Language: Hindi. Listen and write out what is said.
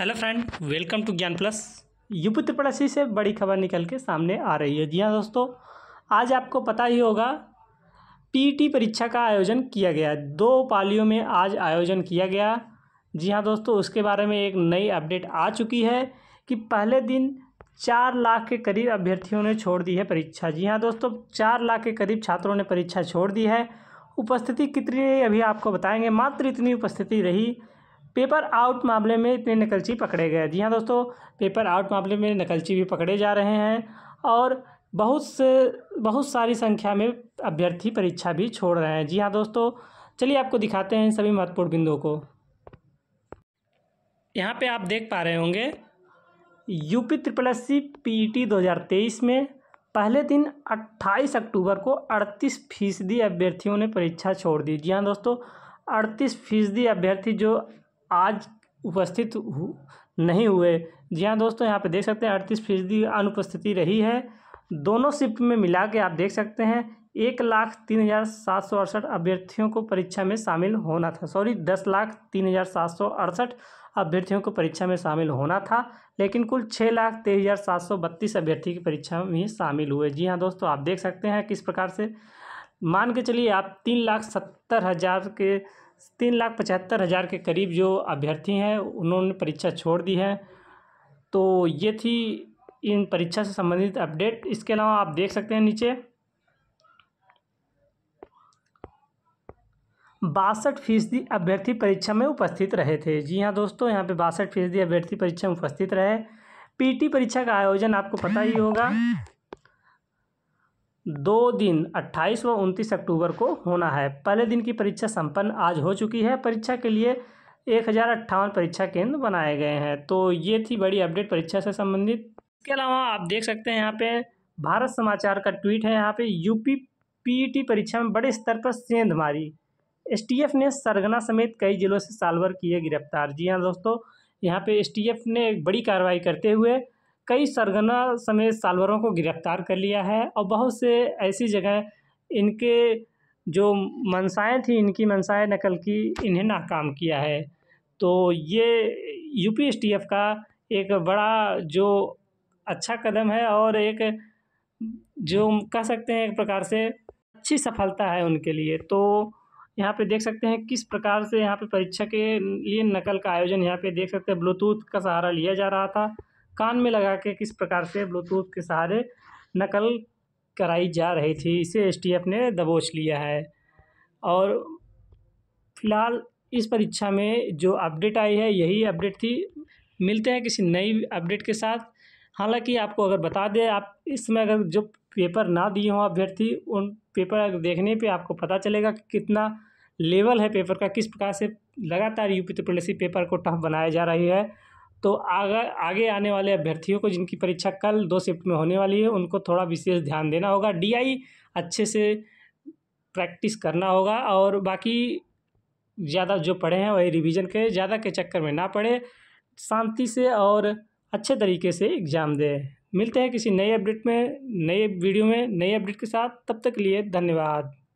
hello friend welcome to Gyan plus UP त्रिपड़ासी से बड़ी खबर निकल के सामने आ रही है जी हाँ दोस्तों आज आपको पता ही होगा पीटी परीक्षा का आयोजन किया गया दो पालियों में आज आयोजन किया गया जी हाँ दोस्तों उसके बारे में एक नई अपडेट आ चुकी है कि पहले दिन चार लाख के करीब अभ्यर्थियों ने छोड़ दी है परीक्षा जी हाँ दोस्तों चार लाख के करीब छात्रों ने परीक्षा छोड़ दी है उपस्थिति कितनी रही अभी आपको बताएंगे मात्र इतनी उपस्थिति रही पेपर आउट मामले में इतने नकलची पकड़े गए जी हाँ दोस्तों पेपर आउट मामले में नकलची भी पकड़े जा रहे हैं और बहुत से बहुत सारी संख्या में अभ्यर्थी परीक्षा भी छोड़ रहे हैं जी हाँ दोस्तों चलिए आपको दिखाते हैं सभी महत्वपूर्ण बिंदुओं को यहाँ पे आप देख पा रहे होंगे UP triple S C P T दो में पहले दिन 28 अक्टूबर को 38 फीसदी अभ्यर्थियों ने परीक्षा छोड़ दी जी हाँ दोस्तों 38 फीसदी अभ्यर्थी जो आज उपस्थित हु नहीं हुए जी हाँ दोस्तों यहाँ पे देख सकते हैं अड़तीस फीसदी अनुपस्थिति रही है दोनों शिफ्ट में मिला के आप देख सकते हैं एक लाख तीन हज़ार सात सौ अड़सठ अभ्यर्थियों को परीक्षा में शामिल होना था सॉरी दस लाख तीन हज़ार सात सौ अड़सठ अभ्यर्थियों को परीक्षा में शामिल होना था लेकिन कुल छः लाख तेईस हज़ार सात सौ बत्तीस अभ्यर्थी की परीक्षा में शामिल हुए जी हाँ दोस्तों आप देख सकते हैं किस प्रकार से मान के चलिए आप तीन लाख सत्तर हज़ार के तीन लाख पचहत्तर हज़ार के करीब जो अभ्यर्थी हैं उन्होंने परीक्षा छोड़ दी है तो ये थी इन परीक्षा से संबंधित अपडेट इसके अलावा आप देख सकते हैं नीचे बासठ फीसदी अभ्यर्थी परीक्षा में उपस्थित रहे थे जी हाँ दोस्तों यहाँ पे बासठ फीसदी अभ्यर्थी परीक्षा में उपस्थित रहे पीटी परीक्षा का आयोजन आपको पता ही होगा दो दिन 28 व 29 अक्टूबर को होना है पहले दिन की परीक्षा संपन्न आज हो चुकी है परीक्षा के लिए एक हज़ार अट्ठावन परीक्षा केंद्र बनाए गए हैं तो ये थी बड़ी अपडेट परीक्षा से संबंधित इसके अलावा आप देख सकते हैं यहाँ पे भारत समाचार का ट्वीट है यहाँ पे यूपी पीईटी परीक्षा में बड़े स्तर पर सेंध मारी एस ने सरगना समेत कई जिलों से सालवर किए गिरफ्तार जी हाँ दोस्तों यहाँ पे एस ने एक बड़ी कार्रवाई करते हुए कई सरगना समेत सालवरों को गिरफ्तार कर लिया है और बहुत से ऐसी जगह इनके जो मनसाएँ थी इनकी मनसाएँ नकल की इन्हें नाकाम किया है तो ये U P S T F का एक बड़ा जो अच्छा कदम है और एक जो कह सकते हैं एक प्रकार से अच्छी सफलता है उनके लिए तो यहाँ पे देख सकते हैं किस प्रकार से यहाँ पे परीक्षा के लिए नकल का आयोजन यहाँ पे देख सकते हैं ब्लूटूथ का सहारा लिया जा रहा था कान में लगा के किस प्रकार से ब्लूटूथ के सहारे नकल कराई जा रही थी इसे एसटीएफ ने दबोच लिया है और फिलहाल इस परीक्षा में जो अपडेट आई है यही अपडेट थी मिलते हैं किसी नई अपडेट के साथ हालांकि आपको अगर बता दें आप इस समय अगर जो पेपर ना दिए हों अभ्यर्थी उन पेपर देखने पे आपको पता चलेगा कि कितना लेवल है पेपर का किस प्रकार से लगातार यूपी त्रिपुरेसी पेपर को टफ बनाया जा रही है तो आगे आगे आने वाले अभ्यर्थियों को जिनकी परीक्षा कल दो शिफ्ट में होने वाली है उनको थोड़ा विशेष ध्यान देना होगा डीआई अच्छे से प्रैक्टिस करना होगा और बाकी ज़्यादा जो पढ़े हैं वही रिवीजन के ज़्यादा के चक्कर में ना पढ़े शांति से और अच्छे तरीके से एग्ज़ाम दें मिलते हैं किसी नए अपडेट में नए वीडियो में नए अपडेट के साथ तब तक लिए धन्यवाद